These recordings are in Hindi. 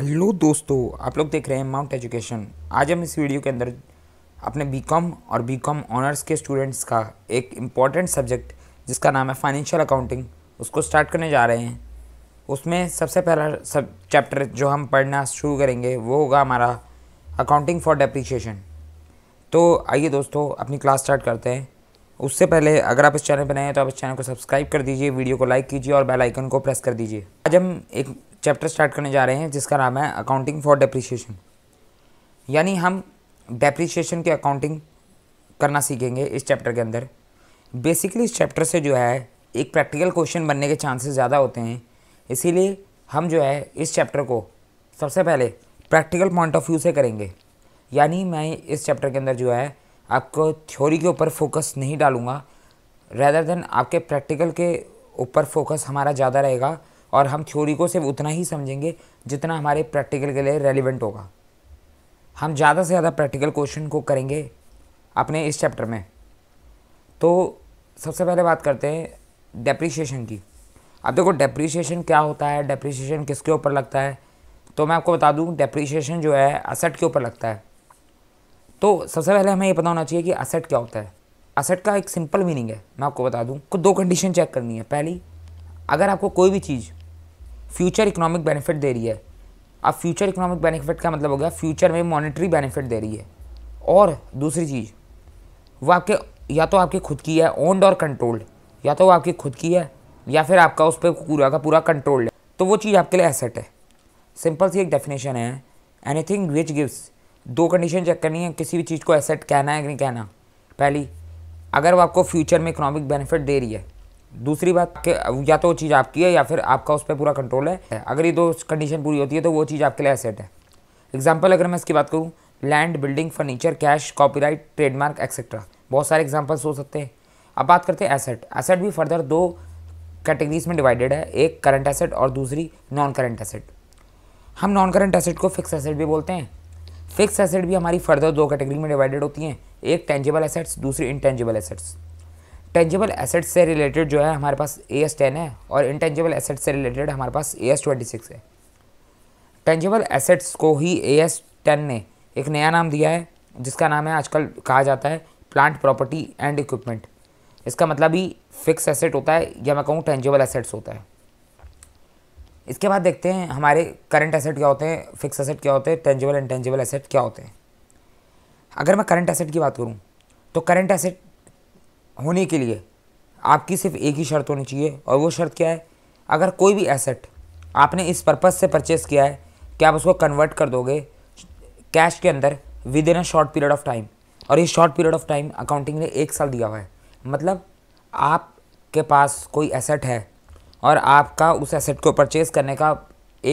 हेलो दोस्तों आप लोग देख रहे हैं माउंट एजुकेशन आज हम इस वीडियो के अंदर अपने बीकॉम और बीकॉम ऑनर्स के स्टूडेंट्स का एक इम्पॉर्टेंट सब्जेक्ट जिसका नाम है फाइनेंशियल अकाउंटिंग उसको स्टार्ट करने जा रहे हैं उसमें सबसे पहला सब चैप्टर जो हम पढ़ना शुरू करेंगे वो होगा हमारा अकाउंटिंग फॉर डेप्रीशिएशन तो आइए दोस्तों अपनी क्लास स्टार्ट करते हैं उससे पहले अगर आप इस चैनल पर नए हैं तो आप इस चैनल को सब्सक्राइब कर दीजिए वीडियो को लाइक कीजिए और बेल आइकन को प्रेस कर दीजिए आज हम एक चैप्टर स्टार्ट करने जा रहे हैं जिसका नाम है अकाउंटिंग फॉर डेप्रिसिएशन यानी हम डेप्रिसिएशन की अकाउंटिंग करना सीखेंगे इस चैप्टर के अंदर बेसिकली इस चैप्टर से जो है एक प्रैक्टिकल क्वेश्चन बनने के चांसेस ज़्यादा होते हैं इसीलिए हम जो है इस चैप्टर को सबसे पहले प्रैक्टिकल पॉइंट ऑफ व्यू से करेंगे यानी मैं इस चैप्टर के अंदर जो है आपको थ्योरी के ऊपर फोकस नहीं डालूँगा रैदर देन आपके प्रैक्टिकल के ऊपर फोकस हमारा ज़्यादा रहेगा और हम थ्योरी को सिर्फ उतना ही समझेंगे जितना हमारे प्रैक्टिकल के लिए रेलिवेंट होगा हम ज़्यादा से ज़्यादा प्रैक्टिकल क्वेश्चन को करेंगे अपने इस चैप्टर में तो सबसे पहले बात करते हैं डेप्रीशिएशन की अब देखो डेप्रीशिएशन क्या होता है डेप्रीशिएशन किसके ऊपर लगता है तो मैं आपको बता दूँ डेप्रीशिएशन जो है असेट के ऊपर लगता है तो सबसे पहले हमें ये पता होना चाहिए कि असेट क्या होता है असट का एक सिंपल मीनिंग है मैं आपको बता दूँ को दो कंडीशन चेक करनी है पहली अगर आपको कोई भी चीज़ फ्यूचर इकोनॉमिक बेनिफिट दे रही है अब फ्यूचर इकोनॉमिक बेनिफिट का मतलब हो गया फ्यूचर में मॉनेटरी बेनिफिट दे रही है और दूसरी चीज़ वो आपके या तो आपकी खुद की है ओन्ड और कंट्रोल्ड या तो वो आपकी खुद की है या फिर आपका उस पर पूरा का पूरा कंट्रोल्ड है तो वो चीज़ आपके लिए एसेट है सिंपल सी एक डेफिनेशन है एनीथिंग विच गिव्स दो कंडीशन चेक करनी है किसी भी चीज़ को एसेट कहना है कि नहीं कहना पहली अगर वो आपको फ्यूचर में इकोनॉमिक बेनिफिट दे रही है दूसरी बात के या तो वो चीज़ आपकी है या फिर आपका उस पर पूरा कंट्रोल है अगर ये दो कंडीशन पूरी होती है तो वो चीज़ आपके लिए एसेट है एग्जाम्पल अगर मैं इसकी बात करूँ land building furniture cash copyright trademark etcetera बहुत सारे एग्जाम्पल्स हो सकते हैं अब बात करते हैं एसेट एसेट भी फर्दर दो कैटेगरीज में डिवाइडेड है एक करंट एसेट और दूसरी नॉन करंट एसेट हम नॉन करंट एसेट को फिक्स एसेट भी बोलते हैं फिक्स एसेट भी हमारी फर्दर दो कैटेगरी में डिवाइडेड होती हैं एक टेंजिबल एसेट्स दूसरी इनटेंजेबल एसेट्स टेंजिबल एसेट से रिलेटेड जो है हमारे पास ए एस टेन है और इंटेंजिबल एसेट से रिलेटेड हमारे पास ए एस ट्वेंटी सिक्स है टेंजिबल एसेट्स को ही ए एस टेन ने एक नया नाम दिया है जिसका नाम है आजकल कहा जाता है प्लांट प्रॉपर्टी एंड इक्विपमेंट इसका मतलब ही फिक्स एसेट होता है या मैं कहूँ टेंजिबल एसेट्स होता है इसके बाद देखते हैं हमारे करंट एसेट क्या होते हैं फिक्स एसेट क्या होते हैं टेंजिबल एंड टेंजिबल एसेट क्या होते हैं अगर मैं करंट एसेट की बात करूँ तो करंट एसेट होने के लिए आपकी सिर्फ एक ही शर्त होनी चाहिए और वो शर्त क्या है अगर कोई भी एसेट आपने इस पर्पज़ से परचेस किया है कि आप उसको कन्वर्ट कर दोगे कैश के अंदर within a short period of time और ये short period of time accounting ने एक साल दिया हुआ है मतलब आपके पास कोई एसेट है और आपका उस एसेट को परचेज़ करने का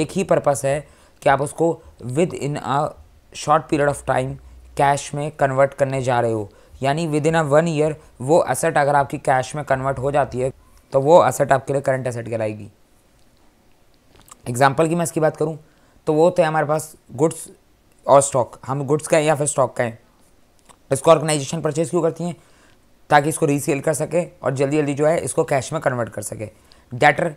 एक ही पर्पस है कि आप उसको within a short period of time cash में कन्वर्ट करने जा रहे हो यानी within a one year वो असेट अगर आपकी कैश में कन्वर्ट हो जाती है तो वो असेट आपके लिए करंट असेट कहलाएगी एग्जाम्पल की मैं इसकी बात करूँ तो वो थे हमारे पास गुड्स और स्टॉक हम गुड्स का हैं या फिर स्टॉक का है इसको ऑर्गेनाइजेशन परचेज क्यों करती हैं ताकि इसको रीसेल कर सके और जल्दी जल्दी जो है इसको कैश में कन्वर्ट कर सके डेटर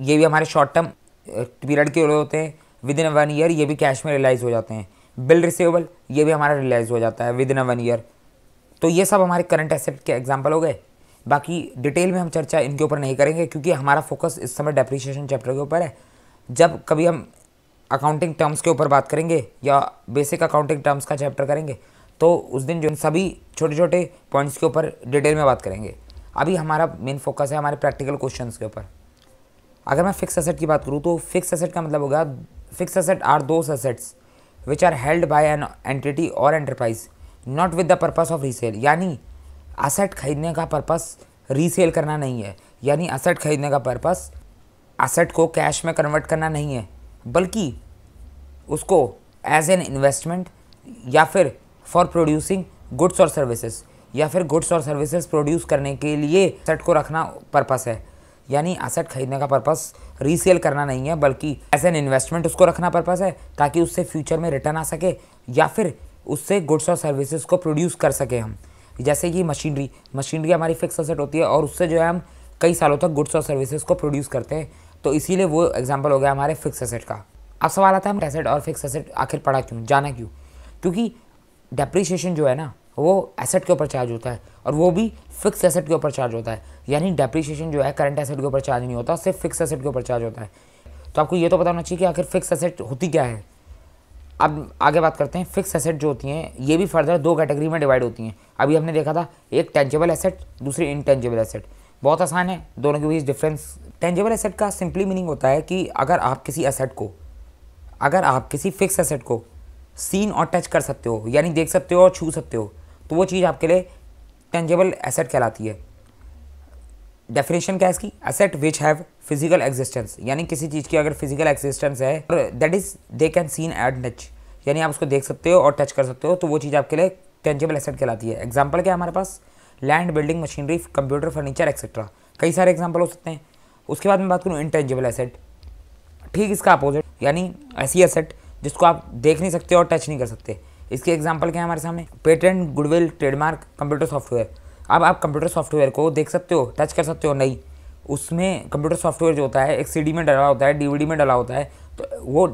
ये भी हमारे शॉर्ट टर्म पीरियड के होते हैं विद इन वन ईयर ये भी कैश में रिलाइज हो जाते हैं बिल रिसीवेबल ये भी हमारा रिलाइज हो जाता है विद इन वन ईयर तो ये सब हमारे करंट एसेट के एग्जाम्पल हो गए बाकी डिटेल में हम चर्चा इनके ऊपर नहीं करेंगे क्योंकि हमारा फोकस इस समय डेप्रिशिएशन चैप्टर के ऊपर है जब कभी हम अकाउंटिंग टर्म्स के ऊपर बात करेंगे या बेसिक अकाउंटिंग टर्म्स का चैप्टर करेंगे तो उस दिन जो सभी छोटे छोटे पॉइंट्स के ऊपर डिटेल में बात करेंगे अभी हमारा मेन फोकस है हमारे प्रैक्टिकल क्वेश्चन के ऊपर अगर मैं फिक्स असेट की बात करूँ तो फिक्स असेट का मतलब होगा fix asset are those assets which are held by an entity और enterprise not with the purpose of resale यानी असेट खरीदने का पर्पस रीसेल करना नहीं है यानी असेट खरीदने का पर्पस असेट को कैश में कन्वर्ट करना नहीं है बल्कि उसको एज एन इन्वेस्टमेंट या फिर फॉर प्रोड्यूसिंग गुड्स और सर्विसेज या फिर गुड्स और सर्विसेज प्रोड्यूस करने के लिए असेट को रखना पर्पस है यानी असेट खरीदने का पर्पस रीसेल करना नहीं है बल्कि एज एन इन्वेस्टमेंट उसको रखना पर्पस है ताकि उससे फ्यूचर में रिटर्न आ सके या फिर उससे गुड्स और सर्विसेज को प्रोड्यूस कर सकें हम जैसे कि मशीनरी मशीनरी हमारी फिक्स असेट होती है और उससे जो है हम कई सालों तक गुड्स और सर्विसेज को प्रोड्यूस करते हैं तो इसीलिए वो एग्जाम्पल हो गया हमारे फिक्स असेट का अब सवाल आता है हम एसेट और फिक्स असेट आखिर पढ़ा क्यों जाना क्यों क्योंकि डेप्रीशिएशन जो है ना वो एसेट के ऊपर चार्ज होता है और वो भी फिक्स एसेट के ऊपर चार्ज होता है यानी डेप्रिशिएशन जो है करंट एसेट के ऊपर चार्ज नहीं होता सिर्फ फिक्स एसेट के ऊपर चार्ज होता है तो आपको ये तो पता होना चाहिए कि आखिर फिक्स एसेट होती क्या है अब आगे बात करते हैं फिक्स एसेट जो होती हैं ये भी फर्दर दो कैटेगरी में डिवाइड होती हैं अभी हमने देखा था एक टेंजेबल एसेट दूसरी इनटेंजेबल एसेट बहुत आसान है दोनों के बीच डिफरेंस टेंजेबल एसेट का सिंपली मीनिंग होता है कि अगर आप किसी एसेट को अगर आप किसी फिक्स एसेट को सीन और टच कर सकते हो यानी देख सकते हो और छू सकते हो तो वो चीज़ आपके लिए टेंजेबल एसेट कहलाती है डेफिनेशन क्या है इसकी asset which have physical existence यानी किसी चीज़ की अगर फिजिकल एग्जिस्टेंस है और that is they can seen at touch यानी आप उसको देख सकते हो और टच कर सकते हो तो वो चीज़ आपके लिए टेंजेबल एसेट कहलाती है एग्जाम्पल क्या है हमारे पास land building machinery computer furniture etcetera कई सारे एग्जाम्पल हो सकते हैं उसके बाद मैं बात करूँ इंटेंजेबल एसेट ठीक इसका अपोजिट यानी ऐसी एसेट जिसको आप देख नहीं सकते और टच नहीं कर सकते इसके एग्जाम्पल क्या है हमारे सामने patent goodwill trademark computer software अब आप कंप्यूटर सॉफ्टवेयर को देख सकते हो टच कर सकते हो नहीं उसमें कंप्यूटर सॉफ्टवेयर जो होता है एक सीडी में डला होता है डीवीडी में डला होता है तो वो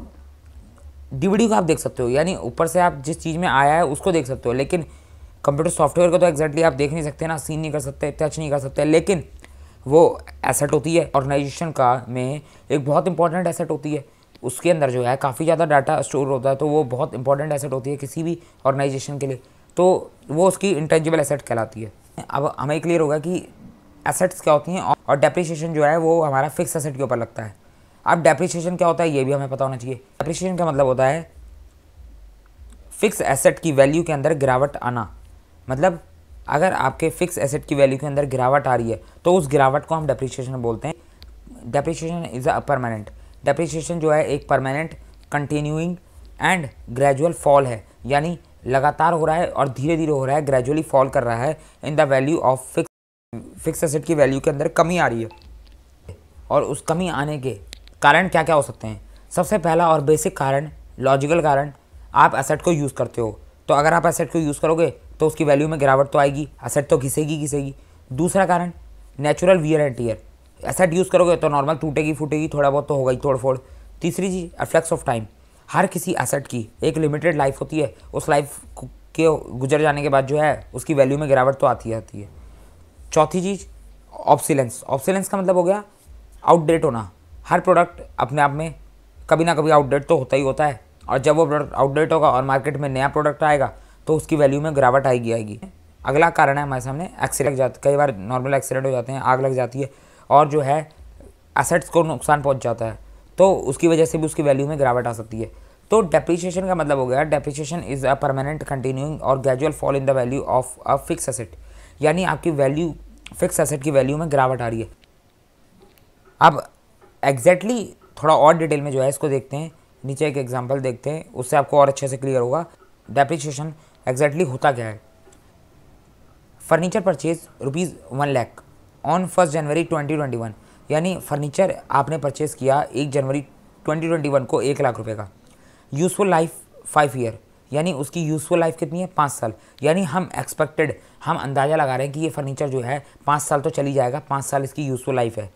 डीवीडी को आप देख सकते हो यानी ऊपर से आप जिस चीज़ में आया है उसको देख सकते हो लेकिन कंप्यूटर सॉफ्टवेयर को तो एक्जैक्टली आप देख नहीं सकते ना सीन नहीं कर सकते टच नहीं कर सकते लेकिन वो एसेट होती है ऑर्गेनाइजेशन का में एक बहुत इंपॉर्टेंट एसेट होती है उसके अंदर जो है काफ़ी ज़्यादा डाटा स्टोर होता है तो वो बहुत इंपॉर्टेंट एसेट होती है किसी भी ऑर्गेनाइजेशन के लिए तो वो उसकी इंटेंजिबल एसेट कहलाती है अब हमें क्लियर होगा कि एसेट्स क्या होती हैं और डेप्रिसिएशन जो है वो हमारा फिक्स एसेट के ऊपर लगता है अब डेप्रिसिएशन क्या होता है ये भी हमें पता होना चाहिए डेप्रिसिएशन का मतलब होता है फिक्स एसेट की वैल्यू के अंदर गिरावट आना मतलब अगर आपके फिक्स एसेट की वैल्यू के अंदर गिरावट आ रही है तो उस गिरावट को हम डेप्रिसिएशन बोलते हैं depreciation is a permanent depreciation जो है एक permanent continuing and gradual fall है यानी लगातार हो रहा है और धीरे धीरे हो रहा है ग्रेजुअली फॉल कर रहा है in the value of fix fix asset की वैल्यू के अंदर कमी आ रही है और उस कमी आने के कारण क्या क्या हो सकते हैं सबसे पहला और बेसिक कारण लॉजिकल कारण आप एसेट को यूज़ करते हो तो अगर आप एसेट को यूज़ करोगे तो उसकी वैल्यू में गिरावट तो आएगी एसेट तो घिसेगी घिसेगी दूसरा कारण natural wear and tear asset use करोगे तो नॉर्मल टूटेगी फूटेगी थोड़ा बहुत तो होगा ही तोड़ फोड़ तीसरी चीज़ एफ्लेक्स ऑफ टाइम हर किसी एसेट की एक लिमिटेड लाइफ होती है उस लाइफ के गुजर जाने के बाद जो है उसकी वैल्यू में गिरावट तो आती आती है चौथी चीज़ ऑप्सिलेंस ऑप्सिलेंस का मतलब हो गया आउटडेट होना हर प्रोडक्ट अपने आप में कभी ना कभी आउटडेट तो होता ही होता है और जब वो प्रोडक्ट आउटडेट होगा और मार्केट में नया प्रोडक्ट आएगा तो उसकी वैल्यू में गिरावट आएगी आएगी अगला कारण है हमारे सामने एक्सीडेंट जाते कई बार नॉर्मल एक्सीडेंट हो जाते हैं आग लग जाती है और जो है एसेट्स को नुकसान पहुंच जाता है तो उसकी वजह से भी उसकी वैल्यू में गिरावट आ सकती है तो डेप्रीशिएशन का मतलब हो गया depreciation is a permanent continuing और gradual fall in the value of a fix asset यानी आपकी वैल्यू फिक्स असेट की वैल्यू में गिरावट आ रही है अब एग्जैक्टली exactly थोड़ा और डिटेल में जो है इसको देखते हैं नीचे एक एग्जाम्पल देखते हैं उससे आपको और अच्छे से क्लियर होगा डेप्रीशिएशन एग्जैक्टली होता क्या है furniture purchase rupees one lakh on first January twenty twenty one यानी फर्नीचर आपने परचेज़ किया एक जनवरी 2021 को एक लाख रुपए का यूज़फुल लाइफ फाइव ईयर यानी उसकी यूज़फुल लाइफ कितनी है पाँच साल यानी हम एक्सपेक्टेड हम अंदाज़ा लगा रहे हैं कि ये फर्नीचर जो है पाँच साल तो चली जाएगा पाँच साल इसकी यूज़फुल लाइफ है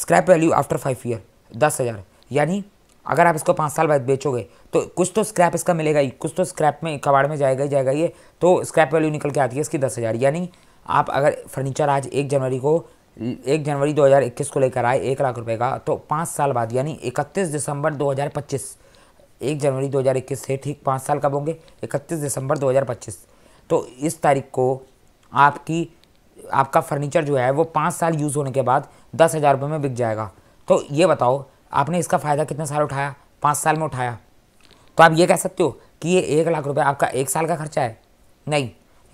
scrap value after five year दस हज़ार यानी अगर आप इसको पाँच साल बाद बेचोगे तो कुछ तो स्क्रैप इसका मिलेगा ही कुछ तो स्क्रैप में कबाड़ में जाएगा ही जाएगा ये तो स्क्रैप वैल्यू निकल के आती है इसकी दस हज़ार यानी आप अगर फर्नीचर आज एक जनवरी को एक जनवरी 2021 को लेकर आए एक लाख रुपए का तो पाँच साल बाद यानी 31 दिसंबर 2025 एक जनवरी 2021 से ठीक पाँच साल कब होंगे 31 दिसंबर 2025 तो इस तारीख को आपकी आपका फर्नीचर जो है वो पाँच साल यूज़ होने के बाद दस हज़ार रुपये में बिक जाएगा तो ये बताओ आपने इसका फ़ायदा कितने साल उठाया पाँच साल में उठाया तो आप ये कह सकते हो कि ये एक लाख रुपये आपका एक साल का खर्चा है नहीं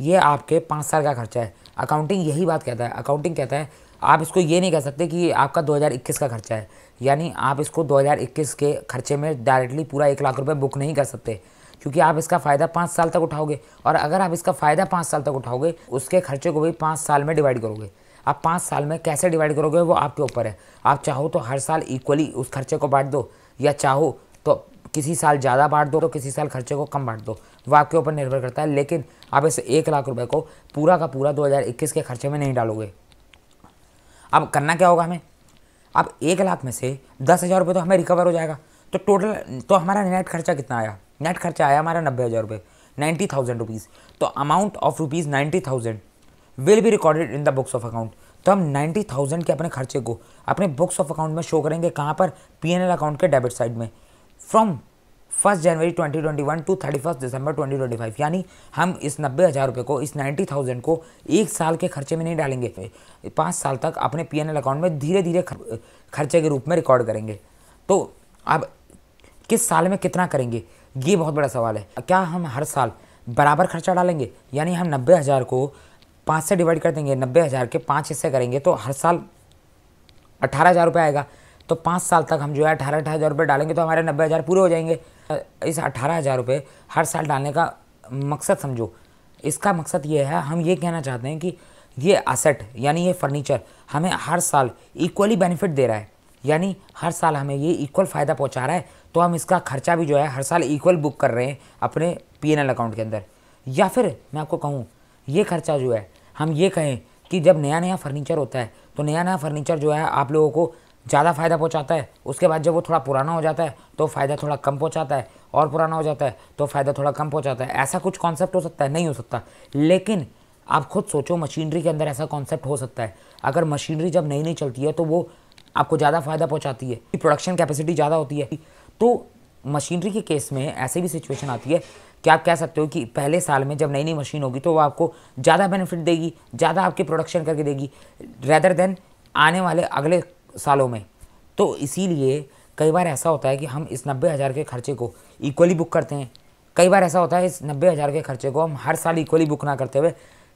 ये आपके पाँच साल का खर्चा है अकाउंटिंग यही बात कहता है अकाउंटिंग कहता है आप इसको ये नहीं कह सकते कि आपका 2021 का खर्चा है यानी आप इसको 2021 के खर्चे में डायरेक्टली पूरा एक लाख रुपए बुक नहीं कर सकते क्योंकि आप इसका फ़ायदा पाँच साल तक उठाओगे और अगर आप इसका फ़ायदा पाँच साल तक उठाओगे उसके खर्चे को भी पाँच साल में डिवाइड करोगे आप पाँच साल में कैसे डिवाइड करोगे वो आपके ऊपर है आप चाहो तो हर साल इक्वली उस खर्चे को बांट दो या चाहो तो किसी साल ज़्यादा बांट दो तो किसी साल खर्चे को कम बांट दो वो आपके ऊपर निर्भर करता है लेकिन आप इस एक लाख रुपए को पूरा का पूरा 2021 के खर्चे में नहीं डालोगे अब करना क्या होगा हमें अब एक लाख में से दस हज़ार रुपये तो हमें रिकवर हो जाएगा तो टोटल तो हमारा नेट खर्चा कितना आया नेट खर्चा आया हमारा नब्बे हज़ार रुपये नाइन्टी थाउजेंड रुपीज़ तो amount of rupees ninety thousand will be recorded in the books of account तो हम नाइन्टी थाउजेंड के अपने खर्चे को अपने बुक्स ऑफ अकाउंट में शो करेंगे कहाँ पर पी एन एल अकाउंट के डेबिट साइड में from first January 2021 to thirty first December twenty यानी हम इस नब्बे हज़ार रुपये को इस नाइन्टी थाउजेंड को एक साल के खर्चे में नहीं डालेंगे पाँच साल तक अपने पी अकाउंट में धीरे धीरे खर्चे के रूप में रिकॉर्ड करेंगे तो अब किस साल में कितना करेंगे ये बहुत बड़ा सवाल है क्या हम हर साल बराबर खर्चा डालेंगे यानी हम नब्बे हज़ार को पाँच से डिवाइड कर देंगे नब्बे हज़ार के पाँच हिस्से करेंगे तो हर साल अट्ठारह हज़ार रुपये आएगा तो पाँच साल तक हम जो है अठारह अठारह हज़ार रुपये डालेंगे तो हमारे नब्बे हज़ार पूरे हो जाएंगे इस अठारह हज़ार रुपये हर साल डालने का मकसद समझो इसका मकसद ये है हम ये कहना चाहते हैं कि ये असेट यानी ये फर्नीचर हमें हर साल इक्वली बेनिफिट दे रहा है यानी हर साल हमें ये इक्वल फ़ायदा पहुँचा रहा है तो हम इसका खर्चा भी जो है हर साल इक्वल बुक कर रहे हैं अपने पी अकाउंट के अंदर या फिर मैं आपको कहूँ ये खर्चा जो है हम ये कहें कि जब नया नया फर्नीचर होता है तो नया नया फर्नीचर जो है आप लोगों को ज़्यादा फ़ायदा पहुँचाता है उसके बाद जब वो थोड़ा पुराना हो जाता है तो फ़ायदा थोड़ा कम पहुँचाता है और पुराना हो जाता है तो फ़ायदा थोड़ा कम पहुँचाता है ऐसा कुछ कॉन्सेप्ट हो सकता है नहीं हो सकता लेकिन आप खुद सोचो मशीनरी के अंदर ऐसा कॉन्सेप्ट हो सकता है अगर मशीनरी जब नई नई चलती है तो वो आपको ज़्यादा फ़ायदा पहुँचाती है प्रोडक्शन कैपेसिटी ज़्यादा होती है तो मशीनरी के केस में ऐसी भी सिचुएशन आती है कि आप कह सकते हो कि पहले साल में जब नई नई मशीन होगी तो वो आपको ज़्यादा बेनिफिट देगी ज़्यादा आपके प्रोडक्शन करके देगी रेदर देन आने वाले अगले सालों में तो इसीलिए कई बार ऐसा होता है कि हम इस नब्बे हज़ार के खर्चे को इक्वली बुक करते हैं कई बार ऐसा होता है इस नब्बे हज़ार के खर्चे को हम हर साल इक्वली बुक ना करते हुए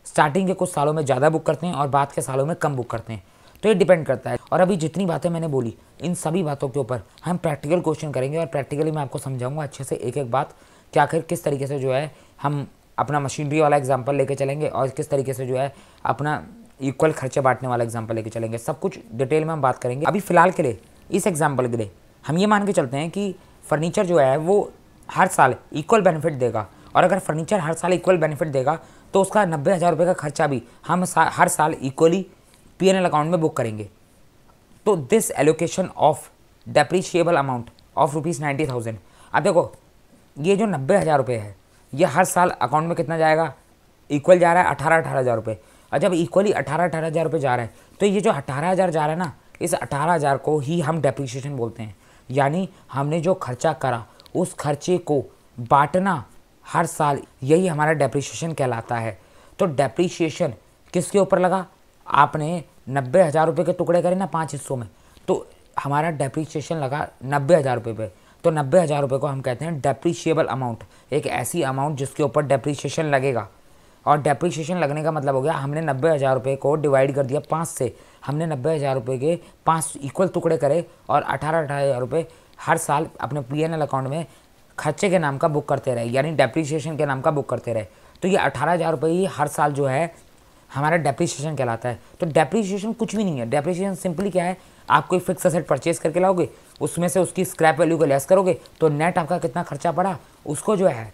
स्टार्टिंग के कुछ सालों में ज़्यादा बुक करते हैं और बाद के सालों में कम बुक करते हैं तो ये डिपेंड करता है और अभी जितनी बातें मैंने बोली इन सभी बातों के ऊपर हम प्रैक्टिकल क्वेश्चन करेंगे और प्रैक्टिकली मैं आपको समझाऊंगा अच्छे से एक एक बात कि आखिर किस तरीके से जो है हम अपना मशीनरी वाला एग्जाम्पल लेके चलेंगे और किस तरीके से जो है अपना इक्वल खर्चे बांटने वाला एग्जाम्पल लेके चलेंगे सब कुछ डिटेल में हम बात करेंगे अभी फ़िलहाल के लिए इस एग्जाम्पल के लिए हम ये मान के चलते हैं कि फर्नीचर जो है वो हर साल इक्वल बेनिफिट देगा और अगर फर्नीचर हर साल इक्वल बेनिफिट देगा तो उसका नब्बे हज़ार रुपये का खर्चा भी हम सा, हर साल equally P N L account में बुक करेंगे तो this allocation of depreciable amount of rupees ninety thousand अब देखो ये जो नब्बे हज़ार रुपये है ये हर साल अकाउंट में कितना जाएगा इक्वल जा रहा है अठारह अठारह हज़ार रुपये और जब इक्वली अठारह अठारह हज़ार रुपये जा रहा है तो ये जो अठारह हज़ार जा रहा है ना इस अठारह हज़ार को ही हम डेप्रिशिएशन बोलते हैं यानी हमने जो खर्चा करा उस खर्चे को बांटना हर साल यही हमारा डेप्रिशिएशन कहलाता है तो डेप्रिशिएशन किसके ऊपर लगा आपने नब्बे हज़ार रुपये के टुकड़े करे ना पाँच हिस्सों में तो हमारा डेप्रिशिएशन लगा नब्बे हज़ार रुपये पे तो नब्बे हज़ार रुपये को हम कहते हैं डेप्रिशिएबल अमाउंट एक ऐसी अमाउंट जिसके ऊपर डेप्रिशिएशन लगेगा और डेप्रिशिएशन लगने का मतलब हो गया हमने नब्बे हज़ार रुपये को डिवाइड कर दिया पाँच से हमने नब्बे हज़ार रुपये के पाँच इक्वल टुकड़े करे और अठारह अठारह हज़ार रुपये हर साल अपने पी एन एल अकाउंट में खर्चे के नाम का बुक करते रहे यानी डेप्रिशिएशन के नाम का बुक करते रहे तो ये अठारह हज़ार रुपये ही हर साल जो है हमारा डेप्रिशिएशन कहलाता है तो डेप्रिशिएशन कुछ भी नहीं है डेप्रिशिएशन सिंपली क्या है आप कोई फिक्स असेट परचेज करके लाओगे उसमें से उसकी स्क्रैप वैल्यू को लेस करोगे तो नेट आपका कितना खर्चा पड़ा उसको जो है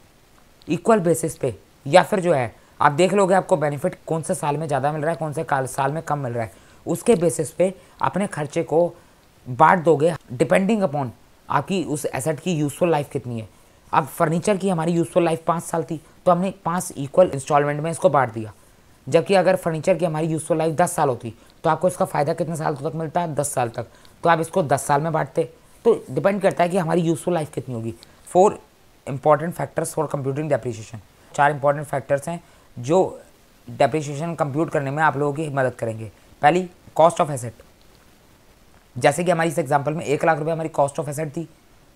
इक्वल बेसिस पे या फिर जो है आप देख लोगे आपको बेनिफिट कौन से साल में ज़्यादा मिल रहा है कौन से साल में कम मिल रहा है उसके बेसिस पे अपने खर्चे को बांट दोगे डिपेंडिंग अपॉन आपकी उस एसेट की यूज़फुल लाइफ कितनी है अब फर्नीचर की हमारी यूज़फुल लाइफ पाँच साल थी तो हमने पाँच इक्वल इंस्टॉलमेंट में इसको बांट दिया जबकि अगर फर्नीचर की हमारी यूज़फुल लाइफ दस साल होती तो आपको इसका फ़ायदा कितने साल तक मिलता है दस साल तक तो आप इसको दस साल में बांटते तो डिपेंड करता है कि हमारी यूज़फुल लाइफ कितनी होगी four important factors for computing depreciation चार इंपॉर्टेंट फैक्टर्स हैं जो डेप्रिशिएशन कंप्यूट करने में आप लोगों की मदद करेंगे पहली कॉस्ट ऑफ एसेट जैसे कि हमारी इस एग्जाम्पल में एक लाख रुपये हमारी कॉस्ट ऑफ एसेट थी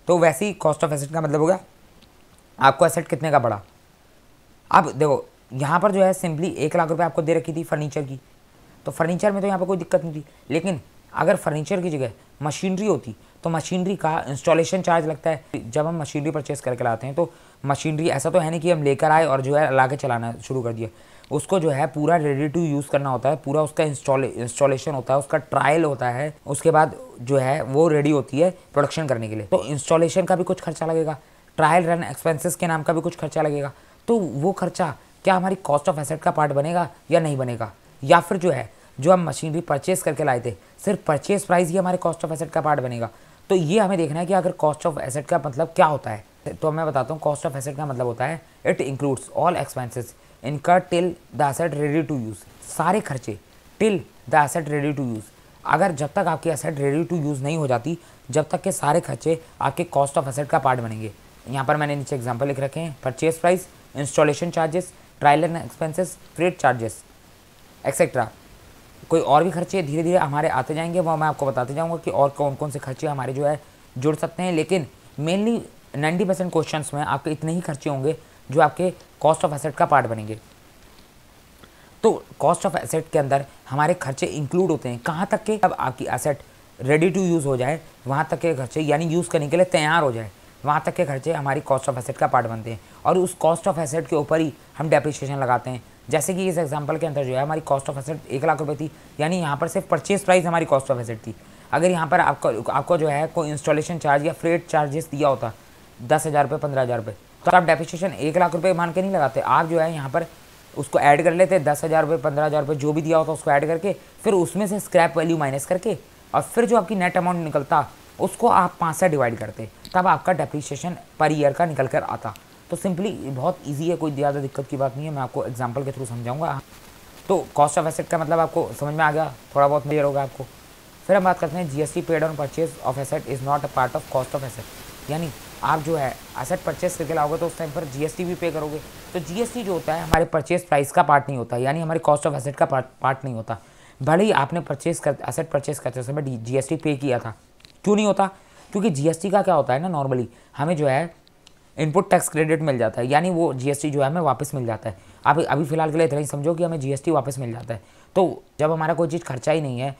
तो वैसे ही कॉस्ट ऑफ एसेट का मतलब हो गया आपको एसेट कितने का पड़ा अब देखो यहाँ पर जो है सिंपली एक लाख रुपये आपको दे रखी थी फर्नीचर की तो फर्नीचर में तो यहाँ पर कोई दिक्कत नहीं थी लेकिन अगर फर्नीचर की जगह मशीनरी होती तो मशीनरी का इंस्टॉलेशन चार्ज लगता है जब हम मशीनरी परचेस करके लाते हैं तो मशीनरी ऐसा तो है नहीं कि हम लेकर आए और जो है ला के चलाना शुरू कर दिया उसको जो है पूरा रेडी टू यूज़ करना होता है पूरा उसका इंस्टॉले इंस्टॉलेशन होता है उसका ट्रायल होता है उसके बाद जो है वो रेडी होती है प्रोडक्शन करने के लिए तो इंस्टॉलेशन का भी कुछ खर्चा लगेगा ट्रायल रन एक्सपेंसेस के नाम का भी कुछ खर्चा लगेगा तो वो खर्चा क्या हमारी कॉस्ट ऑफ एसेट का पार्ट बनेगा या नहीं बनेगा या फिर जो है जो हम मशीनरी परचेस करके लाए थे सिर्फ परचेस प्राइस ही हमारे कॉस्ट ऑफ एसेट का पार्ट बनेगा तो ये हमें देखना है कि अगर कॉस्ट ऑफ एसेट का मतलब क्या होता है तो मैं बताता हूँ कॉस्ट ऑफ एसेट का मतलब होता है इट इंक्लूड्स ऑल एक्सपेंसेस कर till the asset ready to use सारे खर्चे till the asset ready to use अगर जब तक आपकी एसेट रेडी टू यूज़ नहीं हो जाती जब तक के सारे खर्चे आपके कॉस्ट ऑफ एसेट का पार्ट बनेंगे यहाँ पर मैंने नीचे एग्जाम्पल लिख रखे हैं purchase price installation charges trial and expenses freight charges etcetera कोई और भी खर्चे धीरे धीरे हमारे आते जाएंगे वो मैं आपको बताते जाऊँगा कि और कौन कौन से खर्चे हमारे जो है जुड़ सकते हैं लेकिन मेनली नाइन्टी परसेंट क्वेश्चन में आपके इतने ही खर्चे होंगे जो आपके कॉस्ट ऑफ एसेट का पार्ट बनेंगे तो कॉस्ट ऑफ एसेट के अंदर हमारे खर्चे इंक्लूड होते हैं कहाँ तक के अब आपकी एसेट रेडी टू यूज़ हो जाए वहाँ तक के खर्चे यानी यूज़ करने के लिए तैयार हो जाए वहाँ तक के खर्चे हमारी कॉस्ट ऑफ एसेट का पार्ट बनते हैं और उस कॉस्ट ऑफ एसेट के ऊपर ही हम डेप्रिशिएशन लगाते हैं जैसे कि इस एग्जाम्पल के अंदर जो है हमारी कॉस्ट ऑफ एसेट एक लाख रुपये थी यानी यहाँ पर सिर्फ परचेज प्राइस हमारी कॉस्ट ऑफ एसेट थी अगर यहाँ पर आपको आपको जो है कोई इंस्टॉलेशन चार्ज या फ्रेट चार्जेस दिया होता दस हज़ार रुपये पंद्रह हज़ार रुपये तो आप डेप्रिसिएशन एक लाख रुपये मान के नहीं लगाते आप जो है यहाँ पर उसको ऐड कर लेते दस हज़ार रुपये पंद्रह हज़ार रुपये जो भी दिया होता उसको ऐड करके फिर उसमें से स्क्रैप वैल्यू माइनस करके और फिर जो आपकी नेट अमाउंट निकलता उसको आप पाँच से डिवाइड करते तब आपका डेप्रिसिएशन पर ईयर का निकल कर आता तो सिंपली बहुत ईजी है कोई ज़्यादा दिक्कत की बात नहीं है मैं आपको एग्जाम्पल के थ्रू समझाऊँगा तो कॉस्ट ऑफ एसेट का मतलब आपको समझ में आ गया थोड़ा बहुत क्लियर होगा आपको फिर हम बात करते हैं GST paid on purchase of asset is not a part of cost of asset यानी आप जो है असेट परचेस करके लाओगे तो उस टाइम पर जीएसटी भी पे करोगे तो जीएसटी जो होता है हमारे परचेस प्राइस का पार्ट नहीं होता यानी हमारे कॉस्ट ऑफ एसेट का पार्ट पार्ट नहीं होता भले ही आपने परचेस कर असेट परचेस करते समय जीएसटी पे किया था क्यों नहीं होता क्योंकि जीएसटी का क्या होता है ना नॉर्मली हमें जो है इनपुट टैक्स क्रेडिट मिल जाता है यानी वो जी जो है हमें वापस मिल जाता है आप अभी फ़िलहाल के लिए इतना ही समझो कि हमें जी वापस मिल जाता है तो जब हमारा कोई चीज़ खर्चा ही नहीं है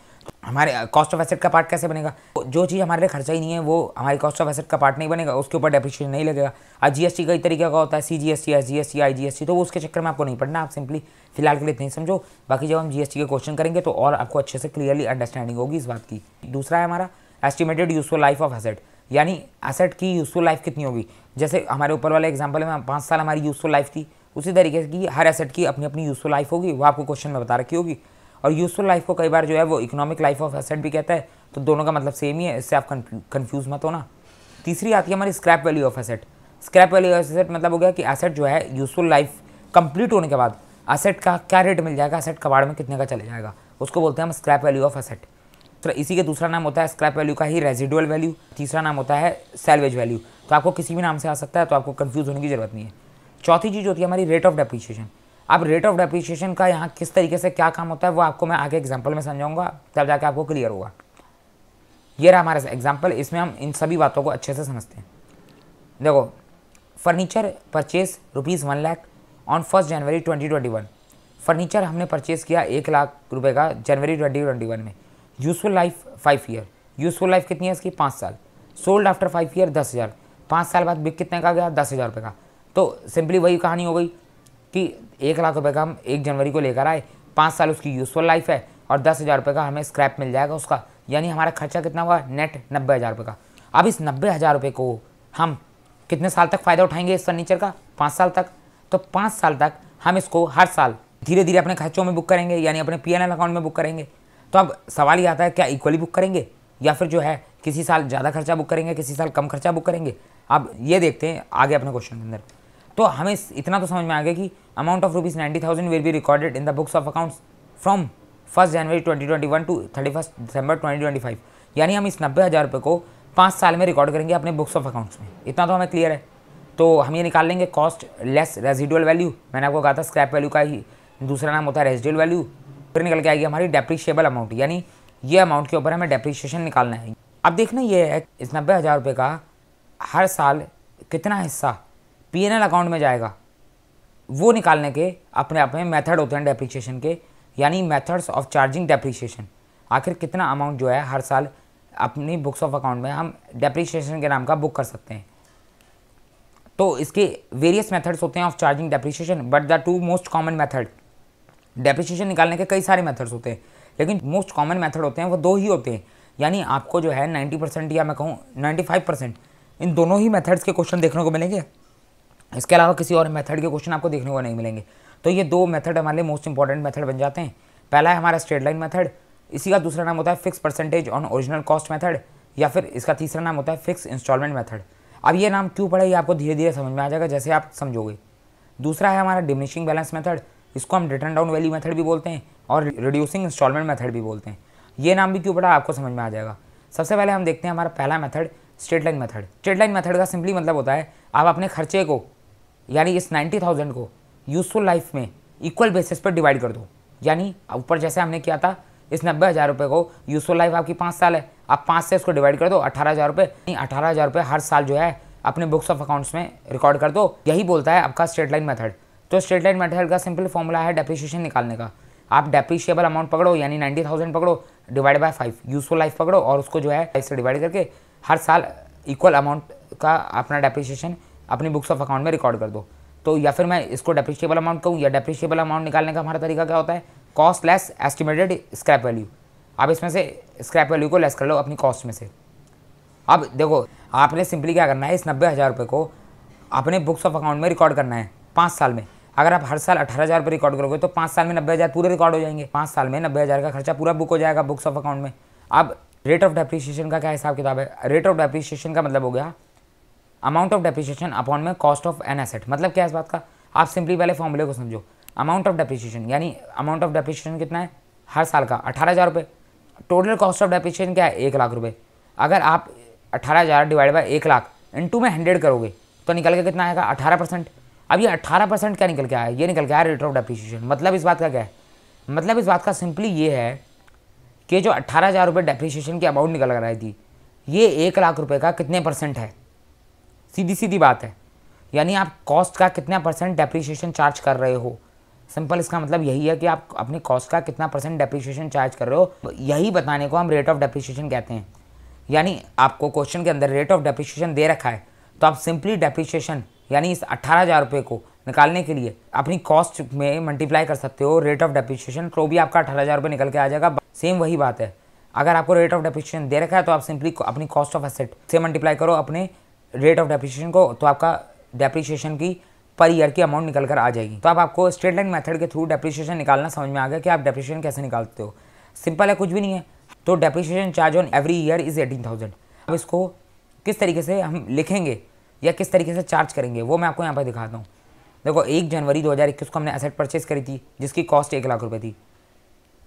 हमारे कॉस्ट ऑफ एसेट का पार्ट कैसे बनेगा तो जो चीज़ हमारे लिए खर्चा ही नहीं है वो हमारी कॉस्ट ऑफ एसेट का पार्ट नहीं बनेगा उसके ऊपर डेप्रिशिएशन नहीं लगेगा आज जीएसटी कई तरीका का होता है C G S T S G S T I G S T तो वो उसके चक्कर में आपको नहीं पढ़ना आप सिंपली फिलहाल के लिए इतनी समझो बाकी जब हम जीएसटी के क्वेश्चन करेंगे तो और आपको अच्छे से क्लियरली अंडरस्टैंडिंग होगी इस बात की दूसरा है हमारा estimated useful life of asset यानी एसेट की यूजफुल लाइफ कितनी होगी जैसे हमारे ऊपर वाले एग्जाम्पल में पाँच साल हमारी यूजफुल लाइफ थी उसी तरीके की हर एसेट की अपनी अपनी यूजफुल लाइफ होगी वो आपको क्वेश्चन में बता रखी होगी और यूजफुल लाइफ को कई बार जो है वो इकोनॉमिक लाइफ ऑफ एसेट भी कहता है तो दोनों का मतलब सेम ही है इससे आप कन्फ्यूज मत होना तीसरी आती है हमारी scrap value of asset scrap value of asset मतलब हो गया कि एसेट जो है यूजफुल लाइफ कंप्लीट होने के बाद एसेट का क्या रेट मिल जाएगा एसेट कबाड़ में कितने का चले जाएगा उसको बोलते हैं हम स्क्रैप वैल्यू ऑफ एसेट तो इसी के दूसरा नाम होता है स्क्रैप वैल्यू का ही रेजिडुअल वैल्यू तीसरा नाम होता है सेल्वेज वैल्यू तो आपको किसी भी नाम से आ सकता है तो आपको कन्फ्यूज़ होने की जरूरत नहीं है चौथी चीज़ होती है हमारी रेट ऑफ डेप्रिशिएशन अब रेट ऑफ डेप्रीशिएशन का यहाँ किस तरीके से क्या काम होता है वो आपको मैं आगे एग्जाम्पल में समझाऊंगा तब जाके आपको क्लियर होगा ये रहा हमारा एग्जाम्पल इसमें हम इन सभी बातों को अच्छे से समझते हैं देखो furniture purchase rupees one lakh on first January twenty twenty one furniture हमने परचेज किया एक लाख रुपए का जनवरी ट्वेंटी ट्वेंटी वन में useful life five year useful life कितनी है इसकी पाँच साल सोल्ड आफ्टर फाइव ईयर दस हज़ार पाँच साल बाद बिक कितने का गया दस हज़ार रुपये का तो सिंपली वही कहानी हो गई कि एक लाख रुपये का हम एक जनवरी को लेकर आए पाँच साल उसकी यूजफुल लाइफ है और दस हज़ार रुपये का हमें स्क्रैप मिल जाएगा उसका यानी हमारा खर्चा कितना हुआ नेट नब्बे हज़ार रुपये का अब इस नब्बे हज़ार रुपये को हम कितने साल तक फ़ायदा उठाएंगे इस फर्नीचर का पाँच साल तक तो पाँच साल तक हम इसको हर साल धीरे धीरे अपने खर्चों में बुक करेंगे यानी अपने पी अकाउंट में बुक करेंगे तो अब सवाल ये आता है क्या इक्वली बुक करेंगे या फिर जो है किसी साल ज़्यादा खर्चा बुक करेंगे किसी साल कम खर्चा बुक करेंगे अब ये देखते हैं आगे अपने क्वेश्चन के अंदर तो हमें इतना तो समझ में आ गया कि amount of rupees ninety thousand will be recorded in the books of accounts from first January twenty twenty one to thirty first December twenty twenty five यानी हम इस नब्बे हज़ार रुपये को पाँच साल में रिकॉर्ड करेंगे अपने बुक्स ऑफ अकाउंट्स में इतना तो हमें क्लियर है तो हम ये निकाल लेंगे कॉस्ट लेस रेजिडुअल वैल्यू मैंने आपको कहा था स्क्रैप वैल्यू का ही दूसरा नाम होता है रेजिडुअल वैल्यू फिर निकल के आएगी हमारी डेप्रिशिएबल अमाउंट यानी ये अमाउंट के ऊपर हमें डेप्रिशिएशन निकालना है अब देखना ये है इस नब्बे हज़ार रुपये का हर साल कितना हिस्सा पीएनएल अकाउंट में जाएगा वो निकालने के अपने आप में मेथड होते हैं डेप्रीशिएशन के यानी मेथड्स ऑफ चार्जिंग डेप्रीशिएशन आखिर कितना अमाउंट जो है हर साल अपनी बुक्स ऑफ अकाउंट में हम डेप्रीशिएशन के नाम का बुक कर सकते हैं तो इसके वेरियस मेथड्स होते हैं of charging depreciation but the two most common method depreciation निकालने के कई सारे मेथड्स होते हैं लेकिन मोस्ट कॉमन मेथड होते हैं वो दो ही होते हैं यानी आपको जो है नाइन्टी परसेंट या मैं कहूँ फाइव परसेंट इन दोनों ही मेथड्स के क्वेश्चन देखने को मिलेंगे इसके अलावा किसी और मेथड के क्वेश्चन आपको देखने को नहीं मिलेंगे तो ये दो मेथड हमारे लिए मोस्ट इंपॉर्टेंट मेथड बन जाते हैं पहला है हमारा स्ट्रेट लाइन मेथड इसी का दूसरा नाम होता है fix percentage on original cost method या फिर इसका तीसरा नाम होता है फिक्स इंस्टॉलमेंट मेथड अब ये नाम क्यों पड़ा ये आपको धीरे धीरे समझ में आ जाएगा जैसे आप समझोगे दूसरा है हमारा डिमिनिशिंग बैलेंस मेथड इसको हम रिटर्न डाउन वैली मेथड भी बोलते हैं और रिड्यूसिंग इंस्टॉलमेंट मेथड भी बोलते हैं ये नाम भी क्यों पड़ा आपको समझ में आ जाएगा सबसे पहले हम देखते हैं हमारा पहला method straight line method straight line method का सिंपली मतलब होता है आप अपने खर्चे को यानी इस नाइन्टी थाउजेंड को यूजफुल लाइफ में इक्वल बेसिस पर डिवाइड कर दो यानी ऊपर जैसे हमने किया था इस नब्बे हज़ार रुपये को यूजफुल लाइफ आपकी पाँच साल है आप पाँच से इसको डिवाइड कर दो अठारह हज़ार रुपये अठारह हज़ार रुपये हर साल जो है अपने बुक्स ऑफ अकाउंट्स में रिकॉर्ड कर दो यही बोलता है आपका स्ट्रेट लाइन मेथड तो स्ट्रेट लाइन मेथड का सिंपल फॉर्मूला है डेप्रिशिएशन निकालने का आप डेप्रिशिएबल अमाउंट पकड़ो यानी नाइन्टी थाउजेंड पकड़ो divide by five useful life पकड़ो और उसको जो है इससे डिवाइड करके हर साल इक्वल अमाउंट का अपना डेप्रिशिएशन अपनी बुक्स ऑफ अकाउंट में रिकॉर्ड कर दो तो या फिर मैं इसको डेप्रिशिएबल अमाउंट कहूँ या डेप्रिशिएबल अमाउंट निकालने का हमारा तरीका क्या होता है cost less estimated scrap value आप इसमें से स्क्रैप वैल्यू को लेस कर लो अपनी कॉस्ट में से अब देखो आपने सिंपली क्या करना है इस नब्बे हज़ार रुपये को अपने बुक्स ऑफ अकाउंट में रिकॉर्ड करना है पाँच साल में अगर आप हर साल अठारह हज़ार रुपये रिकॉर्ड करोगे तो पाँच साल में नब्बे हज़ार पूरे रिकॉर्ड हो जाएंगे पाँच साल में नब्बे हज़ार का खर्चा पूरा बुक हो जाएगा बुक्स ऑफ अकाउंट में अब रेट ऑफ डेप्रिशिएशन का क्या हिसाब किताब है रेट ऑफ डेप्रिशिएशन का मतलब हो गया अमाउंट ऑफ डेप्रिशिएशन अपॉन में कॉस्ट ऑफ एन एसेट मतलब क्या इस बात का आप सिंपली पहले फॉर्मूले को समझो अमाउंट ऑफ डेप्रिशिएशन यानी अमाउंट ऑफ डेप्रिसिएशन कितना है हर साल का अठारह हज़ार रुपये टोटल कॉस्ट ऑफ डेप्रिशिएशन क्या है एक लाख रुपये अगर आप अठारह हज़ार डिवाइड बाई एक लाख इन टू में हंड्रेड करोगे तो निकल के कितना आएगा अठारह परसेंट अब ये अठारह परसेंट क्या निकल के आया ये निकल के आया रेट ऑफ डेप्रिसिएशन मतलब इस बात का क्या है मतलब इस बात का सिंपली ये है कि जो अट्ठारह हज़ार रुपये डेप्रिशिएशन की अमाउंट निकल कर आई थी ये एक लाख रुपये का कितने परसेंट है सीधी सीधी बात है यानी आप कॉस्ट का कितना परसेंट डेप्रिशिएशन चार्ज कर रहे हो सिंपल इसका मतलब यही है कि आप अपने कॉस्ट का कितना परसेंट डेप्रिशिएशन चार्ज कर रहे हो यही बताने को हम रेट ऑफ डेप्रिशिएशन कहते हैं यानी आपको क्वेश्चन के अंदर रेट ऑफ डेप्रिशिएशन दे रखा है तो आप सिंपली डेप्रिशिएशन यानी इस अट्ठारह हज़ार रुपये को निकालने के लिए अपनी कॉस्ट में मल्टीप्लाई कर सकते हो रेट ऑफ डेप्रिशिएशन तो भी आपका अठारह हज़ार रुपये निकल के आ जाएगा सेम वही बात है अगर आपको रेट ऑफ डेप्रिशिएशन दे रखा है तो आप सिंपली अपनी कॉस्ट ऑफ एसेट से मल्टीप्लाई करो अपने रेट ऑफ डेप्रिशिएशन को तो आपका डेप्रिशिएशन की पर ईयर की अमाउंट निकल कर आ जाएगी तो आप आपको स्ट्रेट लाइन मेथड के थ्रू डेप्रिसिएशन निकालना समझ में आ गया कि आप डेप्रिसिएशन कैसे निकालते हो सिंपल है कुछ भी नहीं है तो depreciation charge on every year is eighteen thousand अब इसको किस तरीके से हम लिखेंगे या किस तरीके से चार्ज करेंगे वो मैं आपको यहाँ पर दिखाता हूँ देखो एक जनवरी इक्कीस को हमने एसेट परचेज करी थी जिसकी कॉस्ट एक लाख रुपये थी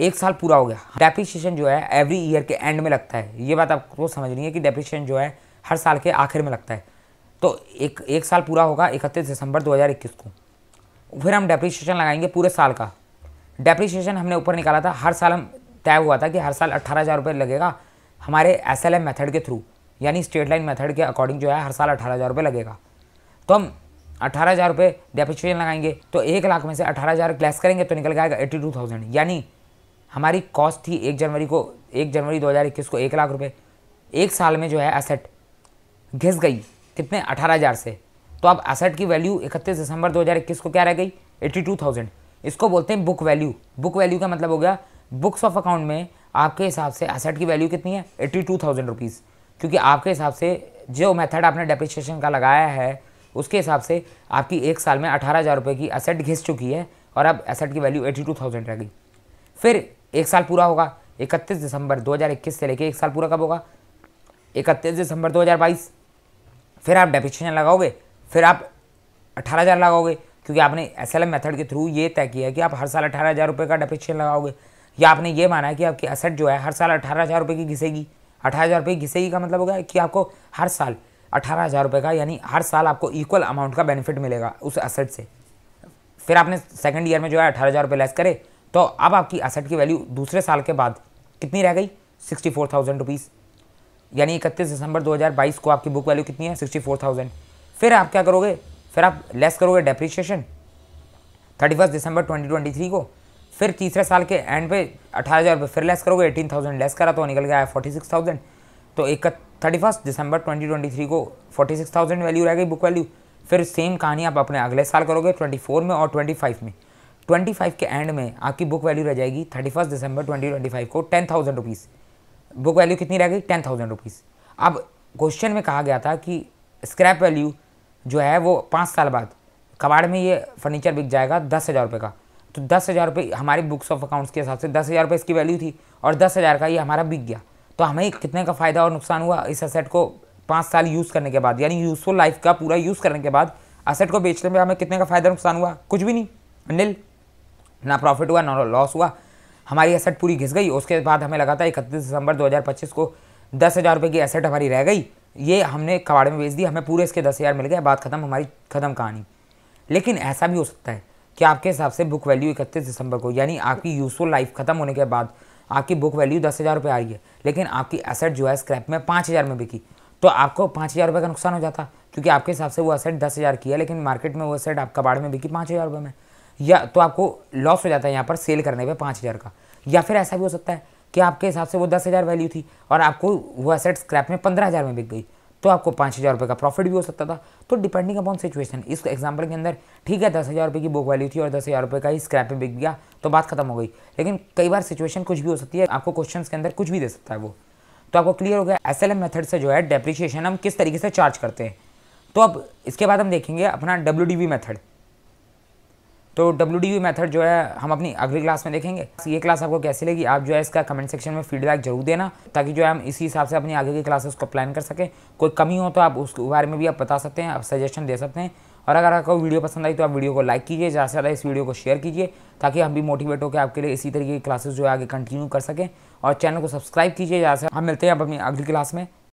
एक साल पूरा हो गया डेप्रिसिएशन जो है एवरी ईयर के एंड में लगता है ये बात आपको समझ रही है कि डेप्रिसिएशन जो है हर साल के आखिर में लगता है तो एक एक साल पूरा होगा इकतीस दिसंबर 2021 को फिर हम डेप्रिसिएशन लगाएंगे पूरे साल का डेप्रिसिएशन हमने ऊपर निकाला था हर साल हम तय हुआ था कि हर साल अट्ठारह हज़ार रुपये लगेगा हमारे एस एल एम मेथड के थ्रू यानी स्टेट लाइन मेथड के अकॉर्डिंग जो है हर साल अठारह हज़ार रुपये लगेगा तो हम अठारह हज़ार रुपये डेप्रीशिएशन लगाएंगे तो एक लाख में से अठारह हज़ार क्लैस करेंगे तो निकल जाएगा एट्टी टू थाउजेंड यानी हमारी कॉस्ट थी एक जनवरी को एक जनवरी दो हज़ार इक्कीस को एक लाख रुपये एक साल में जो है एसेट घिस गई कितने अठारह हज़ार से तो अब एसेट की वैल्यू इकतीस दिसंबर 2021 को क्या रह गई 82,000 इसको बोलते हैं बुक वैल्यू बुक वैल्यू का मतलब हो गया बुक्स ऑफ अकाउंट में आपके हिसाब से एसेट की वैल्यू कितनी है एट्टी टू थाउजेंड रुपीज़ क्योंकि आपके हिसाब से जो मेथड आपने डेप्रिशिएशन का लगाया है उसके हिसाब से आपकी एक साल में अठारह हज़ार रुपये की एसेट घिस चुकी है और अब एसेट की वैल्यू एट्टी टू थाउजेंड रह गई फिर एक साल पूरा होगा इकतीस दिसंबर 2021 से लेके एक साल पूरा कब होगा इकतीस दिसंबर बाईस फिर आप डेफिशन लगाओगे फिर आप अठारह हज़ार लगाओगे क्योंकि आपने एस एल मेथड के थ्रू ये तय किया कि आप हर साल अठारह हज़ार रुपये का डेफिशन लगाओगे या आपने ये माना है कि आपकी असट जो है हर साल अठारह हज़ार रुपये की घिसेगी अठारह हज़ार रुपये की घिसेगी का मतलब होगा कि आपको हर साल अठारह हज़ार रुपये का यानी हर साल आपको इक्वल अमाउंट का बेनिफिट मिलेगा उस असट से फिर आपने सेकेंड ईयर में जो है अठारह हज़ार रुपये लेस करे तो अब आपकी असट की वैल्यू दूसरे साल के बाद कितनी रह गई सिक्सटी फोर थाउजेंड रुपीज़ यानी इकतीस दिसंबर 2022 को आपकी बुक वैल्यू कितनी है 64,000 फिर आप क्या करोगे फिर आप लेस करोगे डेप्रिशिएशन 31 दिसंबर 2023 को फिर तीसरे साल के एंड पे अठारह हज़ार फिर लेस करोगे 18,000 लेस करा तो निकल गया है 46,000 तो एक थर्टी फर्स्ट दिसंबर ट्वेंटी को फोर्टी वैल्यू रह गई बुक वैल्यू फिर सेम कहानी आप अपने अगले साल करोगे ट्वेंटी में और ट्वेंटी में 25 के एंड में आपकी बुक वैल्यू रह जाएगी 31 दिसंबर 2025 को ten thousand rupees book value कितनी रह गई टेन थाउजेंड रुपीज़ अब क्वेश्चन में कहा गया था कि स्क्रैप वैल्यू जो है वो पाँच साल बाद कबाड़ में ये फर्नीचर बिक जाएगा दस हज़ार रुपये का तो दस हज़ार रुपये हमारे बुक्स ऑफ अकाउंट्स के हिसाब से दस हज़ार रुपये इसकी वैल्यू थी और दस हज़ार का ये हमारा बिक गया तो हमें कितने का फ़ायदा और नुकसान हुआ इस असेट को पाँच साल यूज़ करने के बाद यानी यूज़फुल लाइफ का पूरा यूज़ करने के बाद असेट को बेचने में हमें कितने का फ़ायदा नुकसान हुआ कुछ भी नहीं अनिल ना प्रॉफिट हुआ ना लॉस हुआ हमारी एसेट पूरी घिस गई उसके बाद हमें लगा था इकतीस दिसंबर 2025 को दस हज़ार रुपये की एसेट हमारी रह गई ये हमने कबाड़े में बेच दी हमें पूरे इसके दस हज़ार मिल गए बात ख़त्म हमारी ख़त्म कहानी लेकिन ऐसा भी हो सकता है कि आपके हिसाब से बुक वैल्यू इकतीस दिसंबर को यानी आपकी यूजफुल लाइफ ख़त्म होने के बाद आपकी बुक वैल्यू दस हज़ार रुपये आ रही है लेकिन आपकी एसेट जो है स्क्रैप में पाँच हज़ार में बिकी तो आपको पाँच हज़ार रुपये का नुकसान हो जाता क्योंकि आपके हिसाब से वो एसेट दस हज़ार की है लेकिन मार्केट में वो एसेट आप कबाड़ में बिकी पाँच हज़ार रुपये में या तो आपको लॉस हो जाता है यहाँ पर सेल करने पे पाँच हज़ार का या फिर ऐसा भी हो सकता है कि आपके हिसाब से वो दस हज़ार वैल्यू थी और आपको वो एसेट स्क्रैप में पंद्रह हज़ार में बिक गई तो आपको पाँच हज़ार रुपये का प्रॉफिट भी हो सकता था तो डिपेंडिंग अपॉन सिचुएशन इस एग्जाम्पल के अंदर ठीक है दस हज़ार रुपये की बुक वैल्यू थी और दस हज़ार रुपये का ही स्क्रैप में बिक गया तो बात खत्म हो गई लेकिन कई बार सिचुएशन कुछ भी हो सकती है आपको क्वेश्चन के अंदर कुछ भी दे सकता है वो तो आपको क्लियर हो गया एस एल मेथड से जो है डेप्रिशिएशन हम किस तरीके से चार्ज करते हैं तो अब इसके बाद हम देखेंगे अपना डब्ल्यू डी मेथड तो डब्ल्यू डी मेथड जो है हम अपनी अगली क्लास में देखेंगे ये क्लास आपको कैसी लगी आप जो है इसका कमेंट सेक्शन में फीडबैक जरूर देना ताकि जो है हम इसी हिसाब से अपनी आगे की क्लासेस को प्लान कर सकें कोई कमी हो तो आप उसके बारे में भी आप बता सकते हैं आप सजेशन दे सकते हैं और अगर आपको वीडियो पसंद आई तो आप वीडियो को लाइक कीजिए ज़्यादा से ज़्यादा इस वीडियो को शेयर कीजिए ताकि हम भी मोटिवेट होकर आपके लिए इसी तरीके की क्लासेस जो है आगे कंटिन्यू कर सकें और चैनल को सब्सक्राइब कीजिए ज़्यादा से हम मिलते हैं आप अपनी अगली क्लास में